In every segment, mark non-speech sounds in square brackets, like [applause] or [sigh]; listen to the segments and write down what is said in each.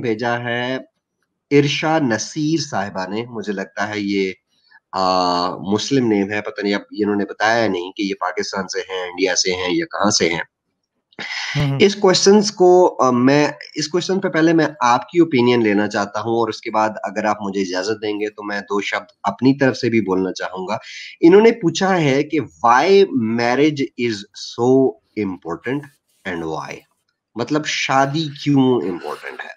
भेजा है इर्शा नसीर साहिबा ने मुझे लगता है ये आ, मुस्लिम नेम है पता नहीं अब इन्होंने बताया नहीं कि ये पाकिस्तान से हैं इंडिया से हैं या कहाँ से हैं हम्म, हम्म। इस क्वेश्चन को आ, मैं इस क्वेश्चन पे पहले मैं आपकी ओपिनियन लेना चाहता हूं और उसके बाद अगर आप मुझे इजाजत देंगे तो मैं दो शब्द अपनी तरफ से भी बोलना चाहूंगा इन्होंने पूछा है कि why marriage is so important and why मतलब शादी क्यों इम्पोर्टेंट है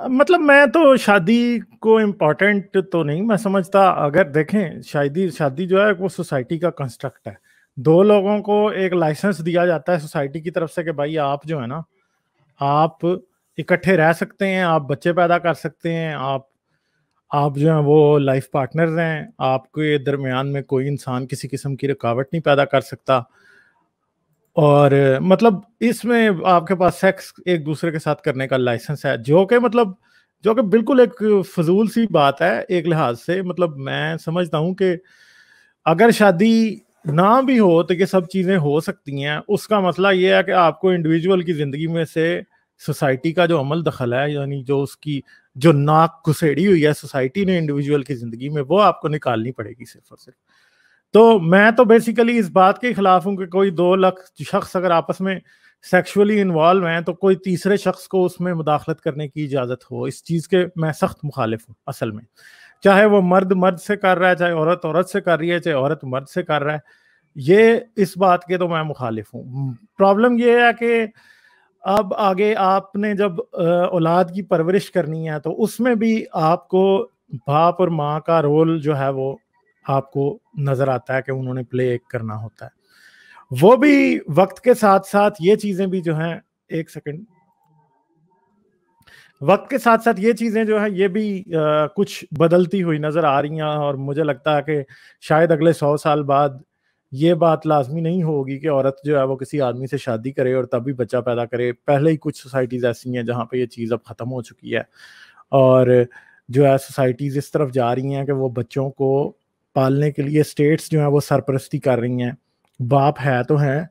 मतलब मैं तो शादी को इम्पोर्टेंट तो नहीं मैं समझता अगर देखें शादी शादी जो है वो सोसाइटी का कंस्ट्रक्ट है दो लोगों को एक लाइसेंस दिया जाता है सोसाइटी की तरफ से कि भाई आप जो है ना आप इकट्ठे रह सकते हैं आप बच्चे पैदा कर सकते हैं आप आप जो है वो लाइफ पार्टनर हैं आपके दरमियान में कोई इंसान किसी किस्म की रुकावट नहीं पैदा कर सकता और मतलब इसमें आपके पास सेक्स एक दूसरे के साथ करने का लाइसेंस है जो कि मतलब जो कि बिल्कुल एक फजूल सी बात है एक लिहाज से मतलब मैं समझता हूँ कि अगर शादी ना भी हो तो ये सब चीज़ें हो सकती हैं उसका मसला ये है कि आपको इंडिविजुअल की ज़िंदगी में से सोसाइटी का जो अमल दखल है यानी जो उसकी जो नाक घुसेड़ी हुई है सोसाइटी ने इंडिविजुअल की ज़िंदगी में वो आपको निकालनी पड़ेगी सिर्फ और सिर्फ तो मैं तो बेसिकली इस बात के खिलाफ हूँ कि कोई दो लख शख्स अगर आपस में सेक्सुअली इन्वॉल्व हैं तो कोई तीसरे शख्स को उसमें मुदाखलत करने की इजाज़त हो इस चीज़ के मैं सख्त मुखालिफ हूँ असल में चाहे वो मर्द मर्द से कर रहा है चाहे औरत औरत से कर रही है चाहे औरत मर्द से कर रहा है ये इस बात के तो मैं मुखालिफ हूँ प्रॉब्लम ये है कि अब आगे आपने जब औलाद की परवरिश करनी है तो उसमें भी आपको बाप और माँ का रोल जो है वो आपको नज़र आता है कि उन्होंने प्ले एक करना होता है वो भी वक्त के साथ साथ ये चीज़ें भी जो हैं एक सेकंड वक्त के साथ साथ ये चीज़ें जो है ये भी आ, कुछ बदलती हुई नज़र आ रही हैं और मुझे लगता है कि शायद अगले सौ साल बाद ये बात लाजमी नहीं होगी कि औरत जो है वो किसी आदमी से शादी करे और तभी बच्चा पैदा करे पहले ही कुछ सोसाइटीज़ ऐसी हैं जहाँ पे ये चीज़ अब ख़त्म हो चुकी है और जो है सोसाइटीज़ इस तरफ जा रही हैं कि वो बच्चों को पालने के लिए स्टेट्स जो हैं वो सरपरस्ती कर रही हैं बाप है तो हैं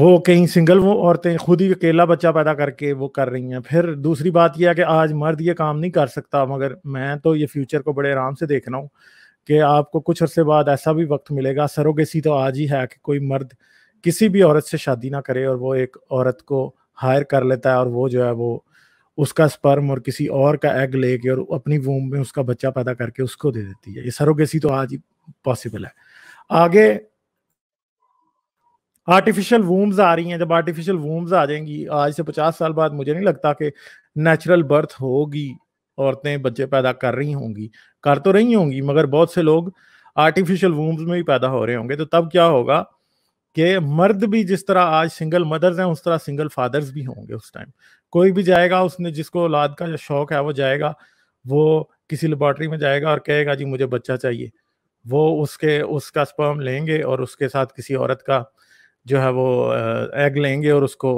वो कहीं सिंगल वो औरतें खुद ही अकेला बच्चा पैदा करके वो कर रही हैं फिर दूसरी बात यह है कि आज मर्द ये काम नहीं कर सकता मगर मैं तो ये फ्यूचर को बड़े आराम से देख रहा हूँ कि आपको कुछ अरसे बाद ऐसा भी वक्त मिलेगा सरोगेसी तो आज ही है कि कोई मर्द किसी भी औरत से शादी ना करे और वो एक औरत को हायर कर लेता है और वो जो है वो उसका स्पर्म और किसी और का एग लेके और अपनी वोम में उसका बच्चा पैदा करके उसको दे देती है ये सरोगेसी तो आज पॉसिबल है आगे आर्टिफिशियल वोम्स आ रही हैं जब आर्टिफिशियल वोम्स आ जाएंगी आज से पचास साल बाद मुझे नहीं लगता कि नेचुरल बर्थ होगी औरतें बच्चे पैदा कर रही होंगी कर तो रही होंगी मगर बहुत से लोग आर्टिफिशियल वूम्स में भी पैदा हो रहे होंगे तो तब क्या होगा कि मर्द भी जिस तरह आज सिंगल मदर्स हैं उस तरह सिंगल फादर्स भी होंगे उस टाइम कोई भी जाएगा उसने जिसको औलाद का शौक है वो जाएगा वो किसी लेबॉर्ट्री में जाएगा और कहेगा जी मुझे बच्चा चाहिए वो उसके उसका स्पर्म लेंगे और उसके साथ किसी औरत का जो है वो एग लेंगे और उसको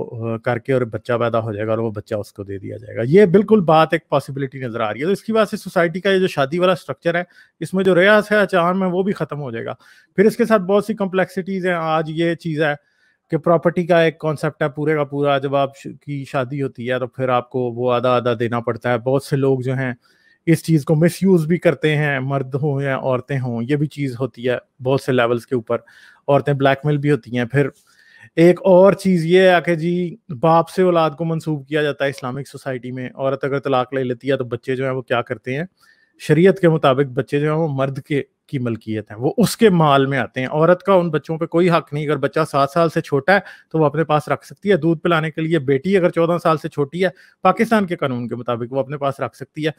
करके और बच्चा पैदा हो जाएगा और वो बच्चा उसको दे दिया जाएगा ये बिल्कुल बात एक पॉसिबिलिटी नजर आ रही है तो इसकी वजह से सोसाइटी का ये जो शादी वाला स्ट्रक्चर है इसमें जो रेयास है अचान में वो भी खत्म हो जाएगा फिर इसके साथ बहुत सी कम्प्लेक्सिटीज हैं आज ये चीज़ है कि प्रॉपर्टी का एक कॉन्सेप्ट है पूरे का पूरा जब आप की शादी होती है तो फिर आपको वो आधा आधा देना पड़ता है बहुत से लोग जो हैं इस चीज़ को यूज भी करते हैं मर्द हों या औरतें हों ये भी चीज़ होती है बहुत से लेवल्स के ऊपर औरतें ब्लैकमेल भी होती हैं फिर एक और चीज़ ये है कि जी बाप से औलाद को मंसूब किया जाता है इस्लामिक सोसाइटी में औरत अगर तलाक ले लेती है तो बच्चे जो हैं वो क्या करते हैं शरीयत के मुताबिक बच्चे जो हैं वो मर्द के की मलकियत है वो उसके माल में आते हैं औरत का उन बच्चों पे कोई हक नहीं अगर बच्चा सात साल से छोटा है तो वो अपने पास रख सकती है दूध पिलाने के लिए बेटी अगर चौदह साल से छोटी है पाकिस्तान के कानून के मुताबिक वो अपने पास रख सकती है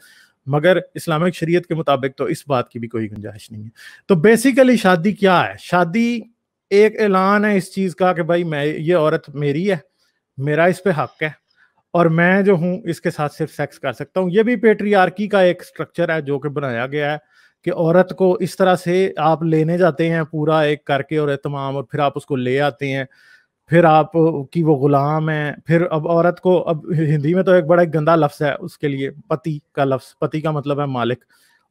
मगर इस्लामिक शरीयत के मुताबिक तो इस बात की भी कोई गुंजाइश नहीं है तो बेसिकली शादी क्या है शादी एक ऐलान है इस चीज़ का कि भाई मैं ये औरत मेरी है मेरा इस पर हक है और मैं जो हूँ इसके साथ सिर्फ सेक्स कर सकता हूँ ये भी पेट्रियार्की का एक स्ट्रक्चर है जो कि बनाया गया है कि औरत को इस तरह से आप लेने जाते हैं पूरा एक करके और तमाम और फिर आप उसको ले आते हैं फिर आप की वो गुलाम है फिर अब औरत को अब हिंदी में तो एक बड़ा गंदा लफ्ज़ है उसके लिए पति का लफ्ज़ पति का मतलब है मालिक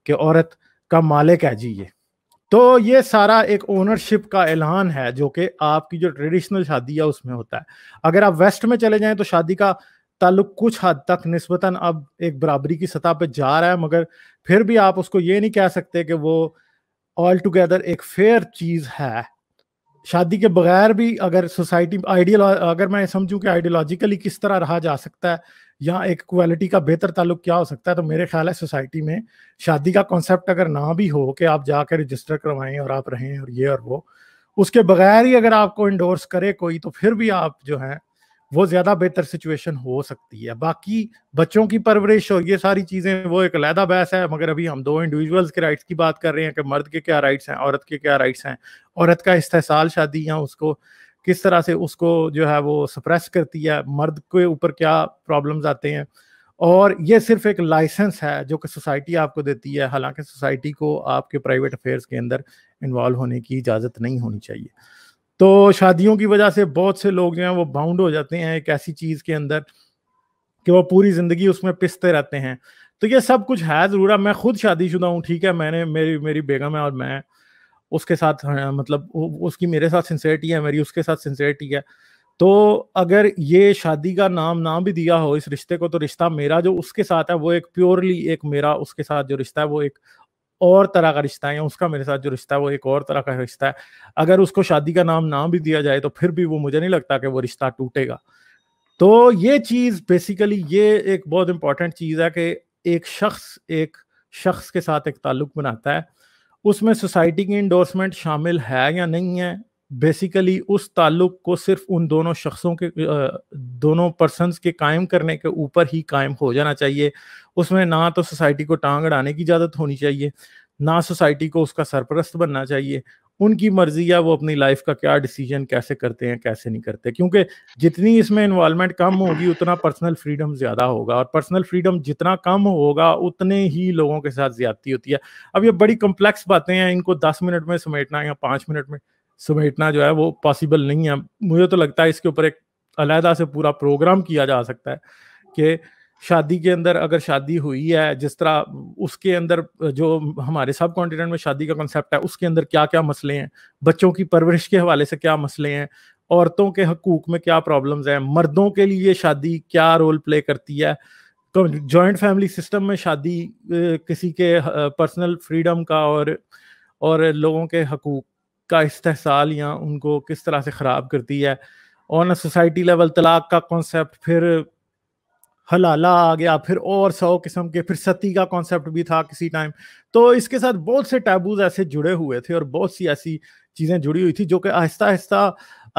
कि औरत का मालिक है जी ये तो ये सारा एक ओनरशिप का ऐलान है जो कि आपकी जो ट्रेडिशनल शादी है उसमें होता है अगर आप वेस्ट में चले जाएं तो शादी का ताल्लुक कुछ हद तक नस्बता अब एक बराबरी की सतह पर जा रहा है मगर फिर भी आप उसको ये नहीं कह सकते कि वो ऑल टुगेदर एक फेयर चीज़ है शादी के बगैर भी अगर सोसाइटी आइडियल अगर मैं समझूं कि आइडियोलॉजिकली किस तरह रहा जा सकता है या एक क्वालिटी का बेहतर ताल्लुक क्या हो सकता है तो मेरे ख्याल है सोसाइटी में शादी का कॉन्सेप्ट अगर ना भी हो कि आप जाकर रजिस्टर करवाएं और आप रहें और ये और वो उसके बगैर ही अगर आपको इंडोर्स करे कोई तो फिर भी आप जो है वो ज्यादा बेहतर सिचुएशन हो सकती है बाकी बच्चों की परवरिश और ये सारी चीजें वो एक अलहदा बहस है मगर अभी हम दो इंडिविजुअल्स के राइट्स की बात कर रहे हैं कि मर्द के क्या राइट्स हैं औरत के क्या राइट्स हैं औरत का इस्तेसाल शादी या उसको किस तरह से उसको जो है वो सप्रेस करती है मर्द के ऊपर क्या प्रॉब्लम्स आते हैं और ये सिर्फ एक लाइसेंस है जो कि सोसाइटी आपको देती है हालांकि सोसाइटी को आपके प्राइवेट अफेयर्स के अंदर इन्वॉल्व होने की इजाज़त नहीं होनी चाहिए तो शादियों की वजह से बहुत से लोग जो हैं वो बाउंड हो जाते हैं एक ऐसी चीज़ के अंदर कि वो पूरी ज़िंदगी उसमें पिसते रहते हैं तो ये सब कुछ है ज़रूर मैं खुद शादीशुदा हूँ ठीक है मैंने मेरी मेरी बेगम है और मैं उसके साथ हाँ, मतलब उसकी मेरे साथ सिंसेरिटी है मेरी उसके साथ सिंसेरिटी है तो अगर ये शादी का नाम ना भी दिया हो इस रिश्ते को तो रिश्ता मेरा जो उसके साथ है वो एक प्योरली एक मेरा उसके साथ जो रिश्ता है वो एक और तरह का रिश्ता है या उसका मेरे साथ जो रिश्ता है वो एक और तरह का रिश्ता है अगर उसको शादी का नाम ना भी दिया जाए तो फिर भी वो मुझे नहीं लगता कि वो रिश्ता टूटेगा तो ये चीज़ बेसिकली ये एक बहुत इंपॉर्टेंट चीज़ है कि एक शख्स एक शख्स के साथ एक ताल्लुक बनाता है उसमें सोसाइटी की इंडोर्समेंट शामिल है या नहीं है बेसिकली उस ताल्लुक को सिर्फ उन दोनों शख्सों के दोनों पर्सनस के कायम करने के ऊपर ही कायम हो जाना चाहिए उसमें ना तो सोसाइटी को टांग अड़ाने की इजाज़त होनी चाहिए ना सोसाइटी को उसका सरपरस्त बनना चाहिए उनकी मर्जी या वो अपनी लाइफ का क्या डिसीजन कैसे करते हैं कैसे नहीं करते क्योंकि जितनी इसमें इन्वॉलमेंट कम होगी उतना पर्सनल फ्रीडम ज़्यादा होगा और पर्सनल फ्रीडम जितना कम होगा उतने ही लोगों के साथ ज्यादती होती है अब ये बड़ी कम्प्लेक्स बातें हैं इनको दस मिनट में समेटना या पाँच मिनट में समेटना जो है वो पॉसिबल नहीं है मुझे तो लगता है इसके ऊपर एक अलहदा से पूरा प्रोग्राम किया जा सकता है कि शादी के अंदर अगर शादी हुई है जिस तरह उसके अंदर जो हमारे सब कॉन्टिनेंट में शादी का कॉन्सेप्ट है उसके अंदर क्या क्या मसले हैं बच्चों की परवरिश के हवाले से क्या मसले हैं औरतों के हकूक में क्या प्रॉब्लम्स हैं मर्दों के लिए शादी क्या रोल प्ले करती है जॉइंट फैमिली सिस्टम में शादी किसी के पर्सनल फ्रीडम का और और लोगों के हकूक का इस्तेसाल या उनको किस तरह से ख़राब करती है ऑन अ सोसाइटी लेवल तलाक का कॉन्सेप्ट फिर हलाला आ गया फिर और सौ किस्म के फिर सती का कॉन्सेप्ट भी था किसी टाइम तो इसके साथ बहुत से टैबूज ऐसे जुड़े हुए थे और बहुत सी ऐसी चीज़ें जुड़ी हुई थी जो कि आहिस्ता आहिस्ता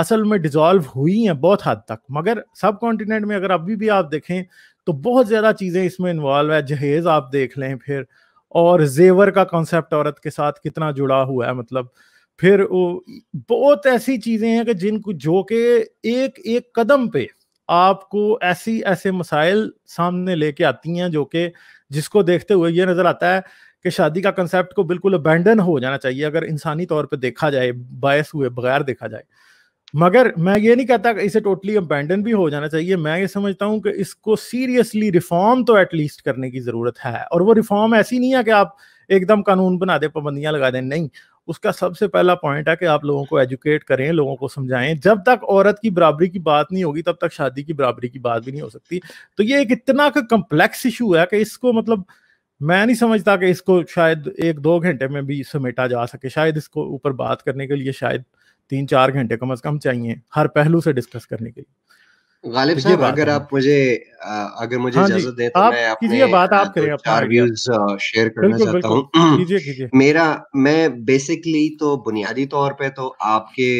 असल में डिज़ोल्व हुई हैं बहुत हद तक मगर सब कॉन्टिनेंट में अगर अभी भी आप देखें तो बहुत ज़्यादा चीज़ें इसमें इन्वॉल्व है जहेज़ आप देख लें फिर और जेवर का कॉन्सेप्ट औरत के साथ कितना जुड़ा हुआ है मतलब फिर वो बहुत ऐसी चीज़ें हैं कि जिनको जो कि एक एक कदम पे आपको ऐसी ऐसे मसाइल सामने लेके आती हैं जो कि जिसको देखते हुए ये नज़र आता है कि शादी का कंसेप्ट को बिल्कुल अबेंडन हो जाना चाहिए अगर इंसानी तौर पे देखा जाए बायस हुए बगैर देखा जाए मगर मैं ये नहीं कहता कि इसे टोटली अबेंडन भी हो जाना चाहिए मैं ये समझता हूँ कि इसको सीरियसली रिफॉर्म तो एटलीस्ट करने की ज़रूरत है और वो रिफॉर्म ऐसी नहीं है कि आप एकदम कानून बना दें पाबंदियाँ लगा दें नहीं उसका सबसे पहला पॉइंट है कि आप लोगों को एजुकेट करें लोगों को समझाएं जब तक औरत की बराबरी की बात नहीं होगी तब तक शादी की बराबरी की बात भी नहीं हो सकती तो ये एक इतना का कम्प्लेक्स इशू है कि इसको मतलब मैं नहीं समझता कि इसको शायद एक दो घंटे में भी समेटा जा सके शायद इसको ऊपर बात करने के लिए शायद तीन चार घंटे कम अज कम चाहिए हर पहलू से डिस्कस करने के लिए गालिब साहब अगर आप मुझे आ, अगर मुझे हाँ दे तो आप मैं अपने बात आप करें चार व्यूज शेयर करना चाहता हूँ [clears throat] कीजिए कीजिए मेरा मैं बेसिकली तो बुनियादी तौर पे तो आपके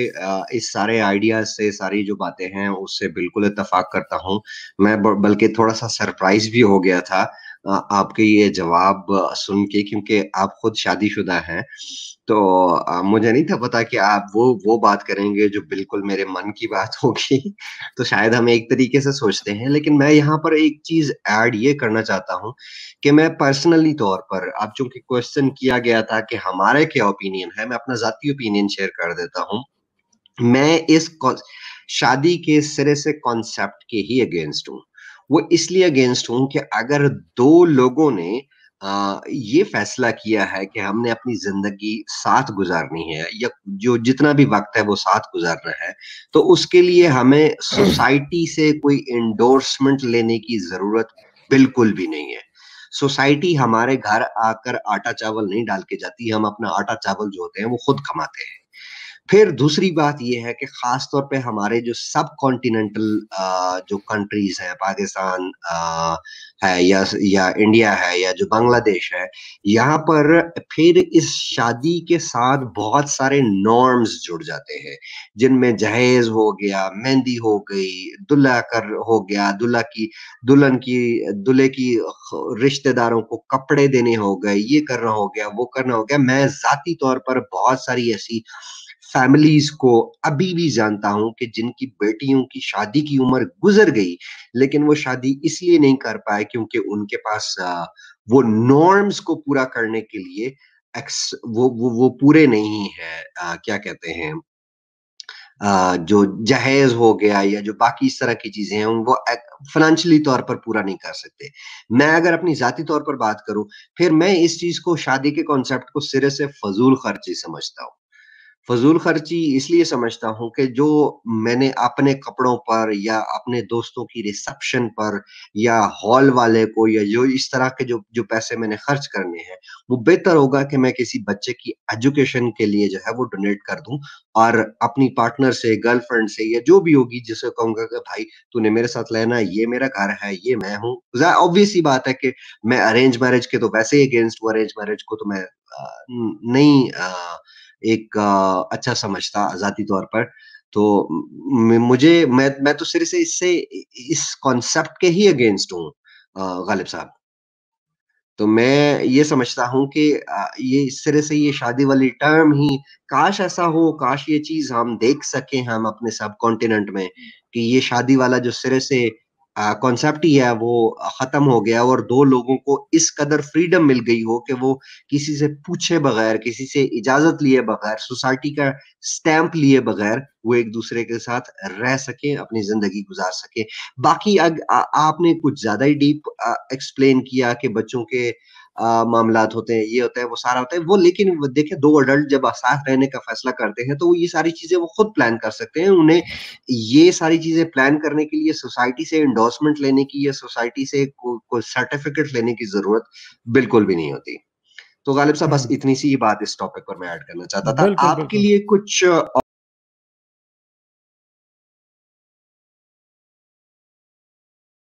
इस सारे आइडिया से सारी जो बातें हैं उससे बिल्कुल इतफाक करता हूँ मैं बल्कि थोड़ा सा सरप्राइज भी हो गया था आपके ये जवाब सुन के क्योंकि आप खुद शादीशुदा हैं तो मुझे नहीं था पता कि आप वो वो बात करेंगे जो बिल्कुल मेरे मन की बात होगी [laughs] तो शायद हम एक तरीके से सोचते हैं लेकिन मैं यहाँ पर एक चीज ऐड ये करना चाहता हूँ कि मैं पर्सनली तौर पर अब चूंकि क्वेश्चन किया गया था कि हमारे क्या ओपिनियन है मैं अपना जाती ओपिनियन शेयर कर देता हूँ मैं इस शादी के सिरे से कॉन्सेप्ट के ही अगेंस्ट हूँ वो इसलिए अगेंस्ट हूं कि अगर दो लोगों ने आ, ये फैसला किया है कि हमने अपनी जिंदगी साथ गुजारनी है या जो जितना भी वक्त है वो साथ गुजारना है तो उसके लिए हमें सोसाइटी से कोई एंडोर्समेंट लेने की जरूरत बिल्कुल भी नहीं है सोसाइटी हमारे घर आकर आटा चावल नहीं डाल के जाती हम अपना आटा चावल जो होते हैं वो खुद कमाते हैं फिर दूसरी बात यह है कि खास तौर पे हमारे जो सब कॉन्टिनेंटल जो कंट्रीज हैं पाकिस्तान है या या इंडिया है या जो बांग्लादेश है यहाँ पर फिर इस शादी के साथ बहुत सारे नॉर्म्स जुड़ जाते हैं जिनमें जहेज हो गया मेहंदी हो गई दुल्हा कर हो गया दुल्हा की दुल्हन की दुल्हे की रिश्तेदारों को कपड़े देने हो गए ये करना हो गया वो करना हो गया मैं जाती तौर पर बहुत सारी ऐसी फैमिलीज को अभी भी जानता हूं कि जिनकी बेटियों की शादी की उम्र गुजर गई लेकिन वो शादी इसलिए नहीं कर पाए क्योंकि उनके पास वो नॉर्म्स को पूरा करने के लिए एक्स वो वो वो पूरे नहीं है आ, क्या कहते हैं आ, जो जहेज हो गया या जो बाकी इस तरह की चीजें हैं वो फाइनेंशियली तौर पर पूरा नहीं कर सकते मैं अगर अपनी जाती तौर पर बात करूं फिर मैं इस चीज को शादी के कॉन्सेप्ट को सिरे से फजूल खर्ची समझता हूँ फजूल खर्ची इसलिए समझता हूँ कि जो मैंने अपने कपड़ों पर या अपने दोस्तों की रिसेप्शन पर या हॉल वाले को या जो इस तरह के जो जो पैसे मैंने खर्च करने हैं वो बेहतर होगा कि मैं किसी बच्चे की एजुकेशन के लिए जो है वो डोनेट कर दूं और अपनी पार्टनर से गर्लफ्रेंड से या जो भी होगी जिसे कहूंगा कि भाई तूने मेरे साथ लेना ये मेरा घर है ये मैं हूँ ऑब्वियस ही बात है कि मैं अरेंज मैरिज के तो वैसे ही अगेंस्ट हूँ अरेंज मैरिज को तो मैं नहीं एक अच्छा समझता आज़ादी तौर पर तो मुझे मैं मैं तो सिरे से इससे इस कॉन्सेप्ट के ही अगेंस्ट हूँ गालिब साहब तो मैं ये समझता हूँ कि ये इस तरह से ये शादी वाली टर्म ही काश ऐसा हो काश ये चीज हम देख सकें हम अपने सब कॉन्टिनेंट में कि ये शादी वाला जो सिरे से कॉन्सेप्ट ही है वो खत्म हो गया और दो लोगों को इस कदर फ्रीडम मिल गई हो कि वो किसी से पूछे बगैर किसी से इजाजत लिए बगैर सोसाइटी का स्टैंप लिए बगैर वो एक दूसरे के साथ रह सके अपनी जिंदगी गुजार सके बाकी अग, आ, आपने कुछ ज्यादा ही डीप एक्सप्लेन किया कि बच्चों के मामला होते हैं ये होता है वो सारा होता है वो लेकिन देखिए दो अडल्ट जब साथ रहने का फैसला करते हैं तो ये सारी चीजें वो खुद प्लान कर सकते हैं उन्हें ये सारी चीजें प्लान करने के लिए सोसाइटी से इंडोर्समेंट लेने की या सोसाइटी से कोई सर्टिफिकेट लेने की जरूरत बिल्कुल भी नहीं होती तो गालिब साहब बस हम्म। इतनी सी बात इस टॉपिक पर मैं ऐड करना चाहता था आपके लिए कुछ